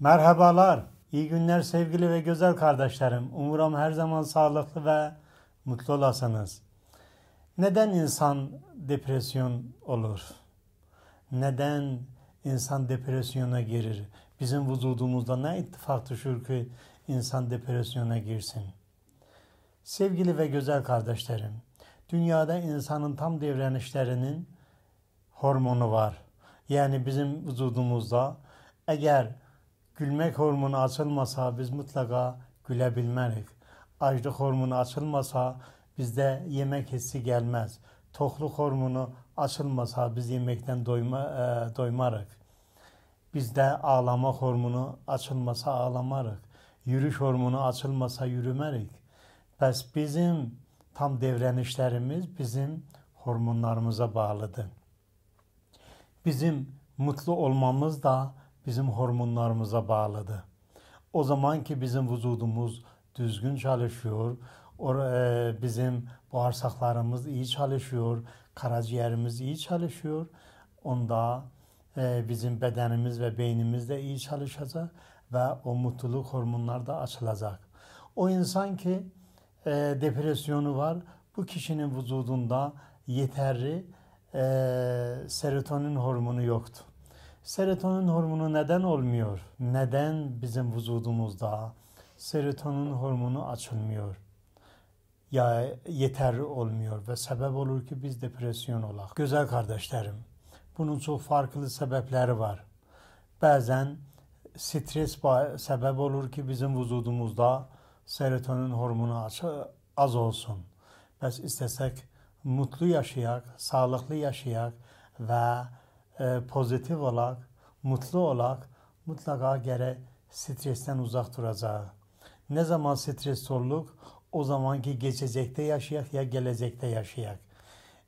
Merhabalar, iyi günler sevgili ve güzel kardeşlerim. Umurum her zaman sağlıklı ve mutlu olasınız. Neden insan depresyon olur? Neden insan depresyona girir? Bizim vücudumuzda ne ittifak düşür ki insan depresyona girsin? Sevgili ve güzel kardeşlerim, dünyada insanın tam devrenişlerinin hormonu var. Yani bizim vücudumuzda eğer Gülmək hormonu açılmasa biz mutlaka gülə bilmərik. Aclıq hormonu açılmasa bizdə yemək hissi gəlməz. Toxluq hormonu açılmasa biz yeməkdən doyma ə, e, doymarıq. Bizdə ağlama hormonu açılmasa ağlamarıq. Yürüş hormonu açılmasa yürümərik. Bəs bizim tam devrənişlərimiz bizim hormonlarımıza bağlıdır. Bizim mutlu olmamız da bizim hormonlarımıza bağladı. O zaman ki bizim vücudumuz düzgün çalışıyor, e, bizim bağırsaklarımız iyi çalışıyor, karaciğerimiz iyi çalışıyor. Onda e, bizim bedenimiz ve beynimiz de iyi çalışacak ve o mutluluk hormonları da açılacak. O insan ki e, depresyonu var, bu kişinin vücudunda yeterli serotonin hormonu yoktu. Serotonin hormonu neden olmuyor? Neden bizim vücudumuzda serotonin hormonu açılmıyor? Ya yeterli olmuyor ve sebep olur ki biz depresyon olaq. Gözəl qardaşlarım, bunun çox farklı səbəbləri var. Bəzən stres səbəb olur ki, bizim vücudumuzda serotonin hormonu az olsun. Bəs istəsək mutlu yaşayaq, sağlıqlı yaşayaq və e, pozitif olarak, mutlu olarak mutlaka gere stresten uzak duracağı. Ne zaman stres olduk o zaman ki geçecekte yaşayak ya gelecekte yaşayak.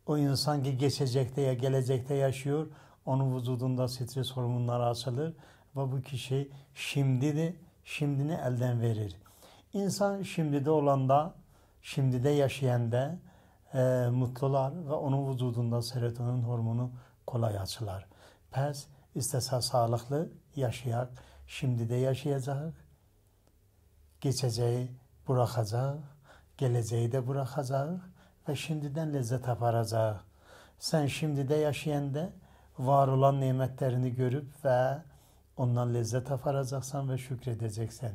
O insan ki geçecekte ya gelecekte yaşıyor onun vücudunda stres hormonları açılır ve bu kişi şimdi de şimdini elden verir. İnsan şimdide olanda, şimdide yaşayanda e, mutlular ve onun vücudunda serotonin hormonu kolay açılar. Pəs istəsə sağlıqlı yaşayaq, şimdi də yaşayacaq. Keçəcəyi buraxacaq, gələcəyi də buraxacaq və şimdidən ləzzət aparacaq. Sən şimdidə yaşayanda var olan nemətlərini görüb və ondan ləzzət aparacaqsan və şükr edəcəksən.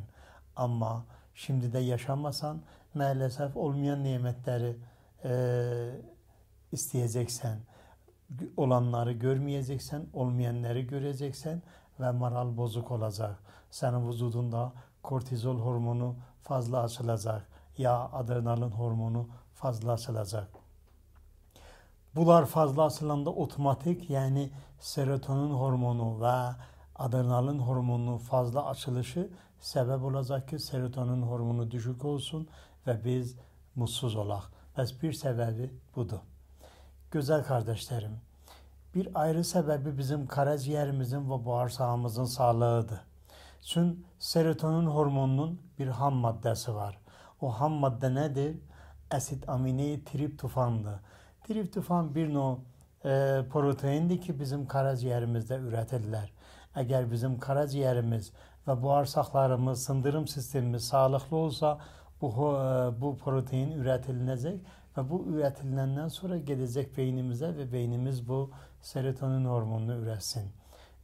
Amma şimdidə yaşamasan, maalesef olmayan nemətləri e, istəyəcəksən. olanları görmeyeceksen, olmayanları göreceksen ve moral bozuk olacak. Senin vücudunda kortizol hormonu fazla açılacak. Ya adrenalin hormonu fazla açılacak. Bunlar fazla açılanda otomatik yani serotonin hormonu ve adrenalin hormonu fazla açılışı sebep olacak ki serotonin hormonu düşük olsun ve biz mutsuz olaq. Bəs bir səbəbi budur. Güzel kardeşlerim, bir ayrı sebebi bizim karaciğerimizin ve bağırsağımızın sağlığıdır. Sün serotonin hormonunun bir ham maddesi var. O ham madde nedir? Asit amine triptofandı. Triptofan bir no e, proteindir ki bizim karaciğerimizde üretirler. Eğer bizim karaciğerimiz ve bağırsaklarımız, sindirim sistemimiz sağlıklı olsa bu, e, bu protein üretilecek Və bu ürətildəndən sonra gedəcək beynimizə və beynimiz bu serotonin hormonunu ürətsin.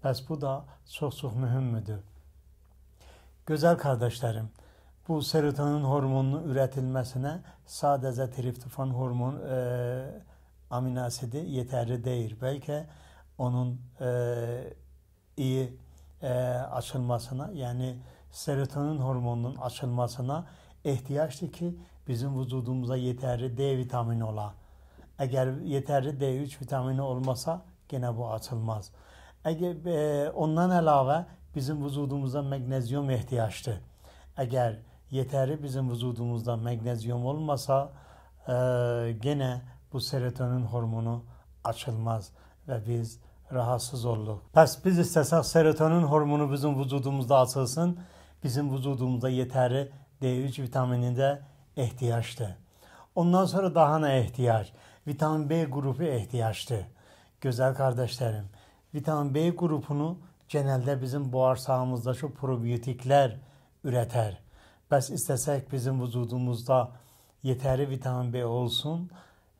Bəs bu da çox-çox mühümdür. Gözəl qardaşlarım, bu serotonin hormonunun ürətilməsinə sadəcə triptofan hormon e, amino asidi yetərli deyil. Bəlkə onun e, iyi e, açılmasına, yəni serotonin hormonunun açılmasına ehtiyacdır ki, bizim vücudumuza yeterli D vitamini ola. Əgər yeterli D3 vitamini olmasa gene bu açılmaz. Əgər e, ondan əlavə bizim vücudumuza magnezyum ehtiyacdır. Əgər yeterli bizim vücudumuzda magnezyum olmasa e, gene bu serotonin hormonu açılmaz və biz rahatsız olduq. Pəs biz istəsək serotonin hormonu bizim vücudumuzda açılsın, bizim vücudumuzda yeterli D3 vitaminində ihtiyaçtı. Ondan sonra daha ne ihtiyaç? Vitamin B grubu ihtiyaçtı. Güzel kardeşlerim, vitamin B grubunu genelde bizim bağırsağımızda şu probiyotikler üreter. Bəs istesek bizim vücudumuzda yeteri vitamin B olsun,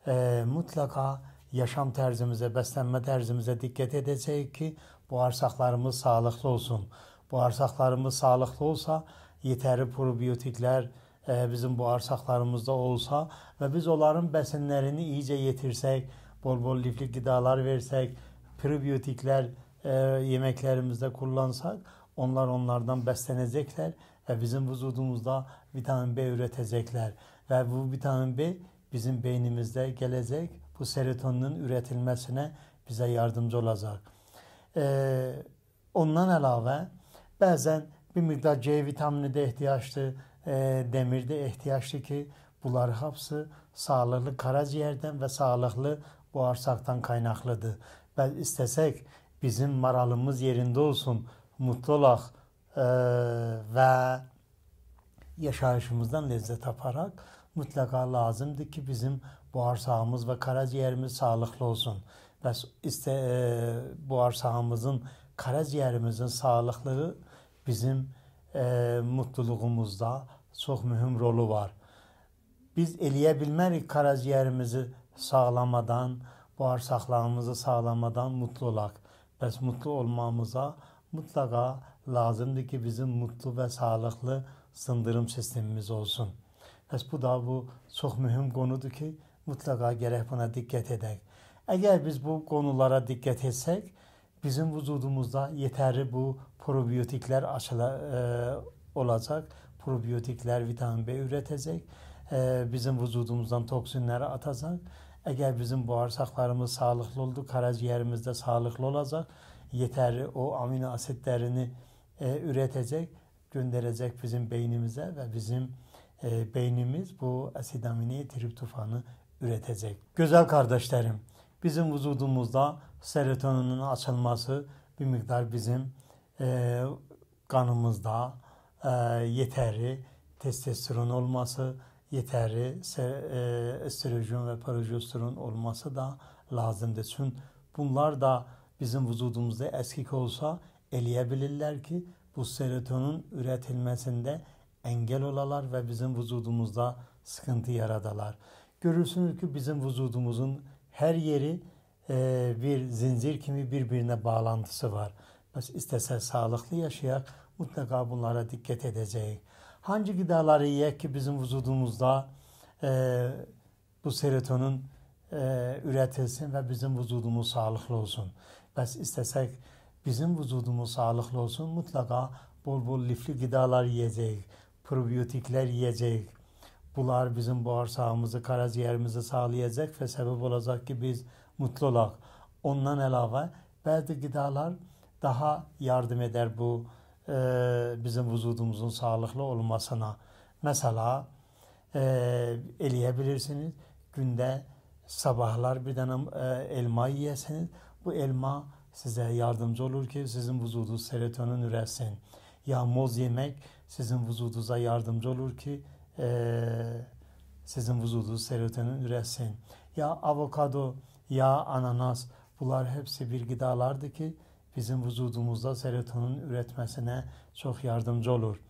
e, mutlaka yaşam tərzimizə, beslenme tərzimizə dikkat edəcəyik ki, bağırsaqlarımız sağlıklı olsun. Bağırsaqlarımız sağlıklı olsa, yetəri probiyotiklər E, bizim bu arsaqlarımızda olsa və biz onların bəsinlərini iyicə yetirsək, bol-bol lifli qidalar versək, prebiyotiklər e, yeməklərimizdə kullansaq, onlar onlardan bəslənəcəklər və bizim vücudumuzda vitamin B ürətəcəklər və bu vitamin B bizim beynimizdə gələcək, bu serotoninin ürətilməsinə bizə yardımcı olacaq. E, ondan əlavə bəzən bir miqdar C vitamini də ehtiyacdır e, demirde ihtiyaçlı ki bunlar hepsi sağlıklı karaciğerden ve sağlıklı bağırsaktan kaynaklıdır. Ve istesek bizim maralımız yerinde olsun, mutlu olak e, ve yaşayışımızdan lezzet aparak mutlaka lazımdır ki bizim bağırsağımız ve karaciğerimiz sağlıklı olsun. Ve iste, e, bağırsağımızın, karaciğerimizin sağlıklığı bizim e, mutluluğumuzda çox mühüm rolu var. Biz eləyə bilmərik qaraciyərimizi sağlamadan, bağırsaqlarımızı sağlamadan mutlu olaq. Bəs mutlu olmamıza mutlaqa lazımdır ki, bizim mutlu və sağlıqlı sındırım sistemimiz olsun. Bəs bu da bu çox mühüm qonudur ki, mutlaqa gərək buna diqqət edək. Əgər biz bu qonulara diqqət etsək, bizim vücudumuzda yeterli bu probiyotikler açıla, e, olacak. Probiyotikler vitamin B üretecek. E, bizim vücudumuzdan toksinleri atacak. Eğer bizim bağırsaklarımız sağlıklı oldu, karaciğerimiz de sağlıklı olacak. Yeterli o amino asitlerini e, üretecek, gönderecek bizim beynimize ve bizim e, beynimiz bu asid amini triptofanı üretecek. Güzel kardeşlerim, Bizim vücudumuzda serotoninin açılması bir miktar bizim e, kanımızda e, yeterli testosteron olması, yeterli e, estrojen ve progesteron olması da lazımdır. Çünkü bunlar da bizim vücudumuzda eskik olsa eleyebilirler ki bu serotonin üretilmesinde engel olalar ve bizim vücudumuzda sıkıntı yaradalar. Görürsünüz ki bizim vücudumuzun her yeri e, bir zincir kimi birbirine bağlantısı var. Biz istese sağlıklı yaşayak mutlaka bunlara dikkat edeceğiz. Hangi gıdaları yiyek ki bizim vücudumuzda e, bu serotonin e, üretilsin ve bizim vücudumuz sağlıklı olsun. Biz istesek bizim vücudumuz sağlıklı olsun mutlaka bol bol lifli gıdalar yiyeceğiz, probiyotikler yiyeceğiz Bunlar bizim bağırsağımızı, karaciğerimizi sağlayacak ve sebep olacak ki biz mutlu olaq. Ondan elave bazı gıdalar daha yardım eder bu e, bizim vücudumuzun sağlıklı olmasına. Mesela e, eləyə günde sabahlar bir dənə e, elma yeyəsiniz. Bu elma size yardımcı olur ki, sizin vücudunuz serotonin üretsin. Ya muz yemek sizin vücudunuza yardımcı olur ki, ee, sizin vücudu serotonin üretsin. Ya avokado, ya ananas bunlar hepsi bir gıdalardı ki bizim vücudumuzda serotonin üretmesine çok yardımcı olur.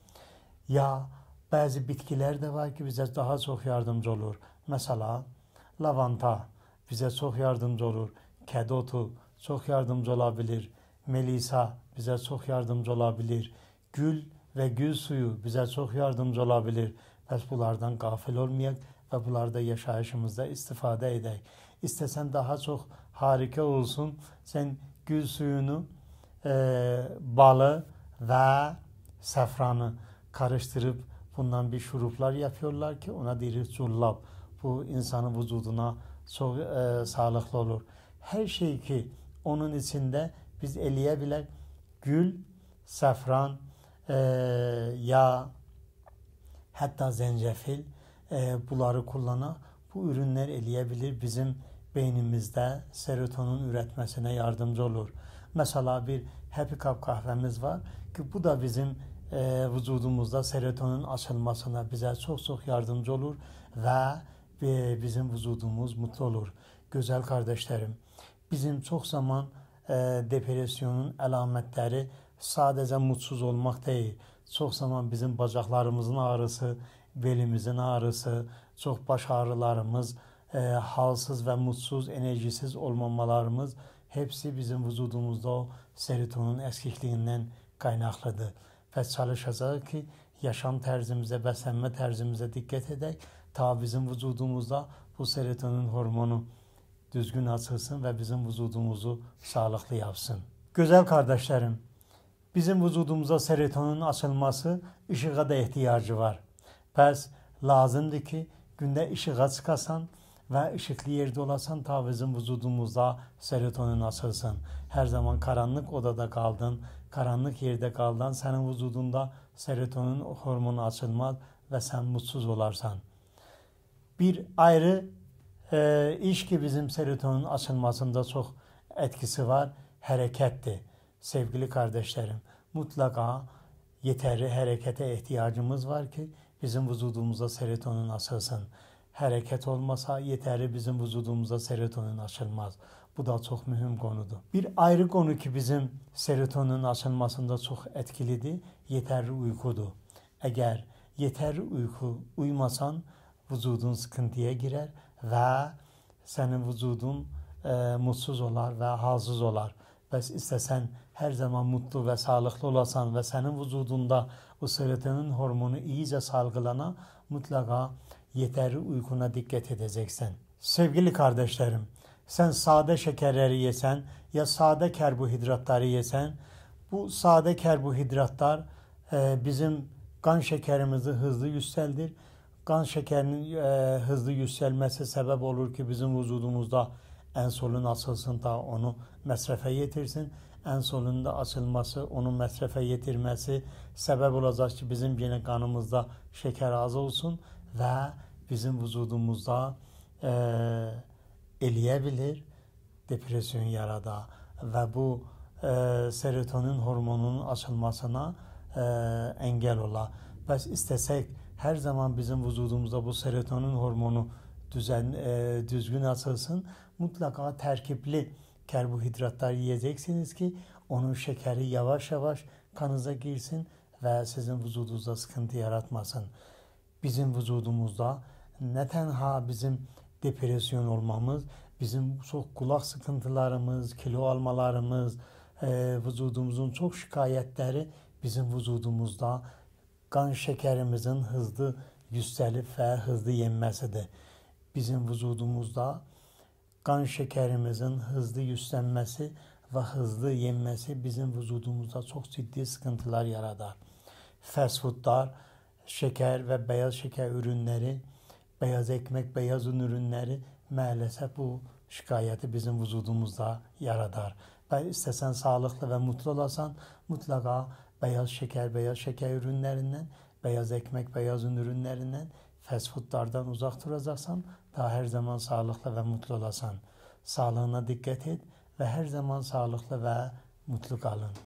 Ya bazı bitkiler de var ki bize daha çok yardımcı olur. Mesela lavanta bize çok yardımcı olur. Kedotu çok yardımcı olabilir. Melisa bize çok yardımcı olabilir. Gül ve gül suyu bize çok yardımcı olabilir. Biz bunlardan qafil olmayak ve bunlarda yaşayışımızda istifade edək. İstesen daha çok harika olsun. Sen gül suyunu, e, balı ve safranı karıştırıp bundan bir şuruplar yapıyorlar ki ona deri cullab. Bu insanın vücuduna çok e, sağlıklı olur. Her şey ki onun içinde biz eleyə bilər gül, safran, e, yağ, hətta zəncəfil e, bunları kullana bu ürünlər eləyə bilər bizim beynimizdə serotonin ürətməsinə yardımcı olur. Məsələ bir Happy Cup qəhvəmiz var ki, bu da bizim e, vücudumuzda serotonin açılmasına bizə çox-çox yardımcı olur və e, bizim vücudumuz mutlu olur. Gözəl qardaşlarım, bizim çox zaman e, depressiyonun əlamətləri sadəcə mutsuz olmaq deyil Çox zaman bizim bacaqlarımızın ağrısı, belimizin ağrısı, çox baş ağrılarımız, e, halsız və mutsuz, enerjisiz olmamalarımız hepsi bizim vücudumuzda o serotonin əksikliyindən qaynaqlıdır. Və çalışacağıq ki, yaşam tərzimizə, bəslənmə tərzimizə diqqət edək, ta bizim vücudumuzda bu serotonin hormonu düzgün açılsın və bizim vücudumuzu sağlıqlı yapsın. Gözəl qardaşlarım, Bizim vücudumuza serotonin açılması ışığa da ehtiyacı var. Pəs lazımdır ki, gündə işığa çıxasan və işıqlı yerdə olasan ta bizim vücudumuzda serotonin açılsın. Hər zaman qaranlıq odada qaldın, qaranlıq yerdə qaldın, sənin vücudunda serotonin hormonu açılmaz və sən mutsuz olarsan. Bir ayrı e, iş ki bizim serotonin açılmasında çox etkisi var, hərəkətdir. Sevgili kardeşlerim, mutlaka yeterli harekete ihtiyacımız var ki bizim vücudumuza serotonin açılsın. Hareket olmasa yeterli bizim vücudumuza serotonin açılmaz. Bu da çox mühüm qonudur. Bir ayrı qonu ki bizim serotonin açılmasında çox etkilidir, yetərli uyqudur. Əgər yetərli uyku uymasan, vücudun sıkıntıya girər və sənin vücudun e, mutsuz olar və halsız olar. Bəs istəsən hər zaman mutlu və sağlıqlı olasan və sənin vücudunda o serotonin hormonu iyice salgılana mutlaka yeterli uykuna dikkat edeceksin. Sevgili kardeşlerim, sen sade şekerleri yesen ya sade karbohidratları yesen, bu sade karbohidratlar e, bizim kan şekerimizi hızlı yükseldir. Kan şekerinin e, hızlı yükselmesi sebep olur ki bizim vücudumuzda Ənsolun açılsın ta onu məsrəfə yetirsin. Ənsolun da açılması, onu məsrəfə yetirməsi səbəb olacaq ki, bizim yenə qanımızda şəkər az olsun və bizim vücudumuzda e, eləyə bilir depressiyon yarada və bu e, serotonin hormonunun açılmasına e, əngəl ola. Bəs istəsək hər zaman bizim vücudumuzda bu serotonin hormonu düzən e, düzgün açılsın mutlaka terkipli karbohidratlar yiyeceksiniz ki onun şekeri yavaş yavaş kanınıza girsin ve sizin vücudunuzda sıkıntı yaratmasın. Bizim vücudumuzda ne tenha bizim depresyon olmamız, bizim çok kulak sıkıntılarımız, kilo almalarımız, e, vücudumuzun çok şikayetleri bizim vücudumuzda kan şekerimizin hızlı yükselip ve hızlı yenmesidir. Bizim vücudumuzda Qan şəkərimizin hızlı yüksəlməsi və hızlı yenməsi bizim vücudumuzda çox ciddi sıkıntılar yaradar. Fast foodlar, şəkər və bəyaz şəkər ürünləri, bəyaz ekmək, bəyaz un ürünləri maalesef bu şikayəti bizim vücudumuzda yaradar. Və istəsən sağlıqlı və mutlu olasan, mutlaqa bəyaz şəkər, bəyaz şəkər ürünlərindən, bəyaz ekmək, bəyaz un ürünlərindən, fast foodlardan uzaq duracaqsan Daha hər zaman sağlıqlı və mutlu olasan. Sağlığına diqqət et və hər zaman sağlıqlı və mutlu qalın.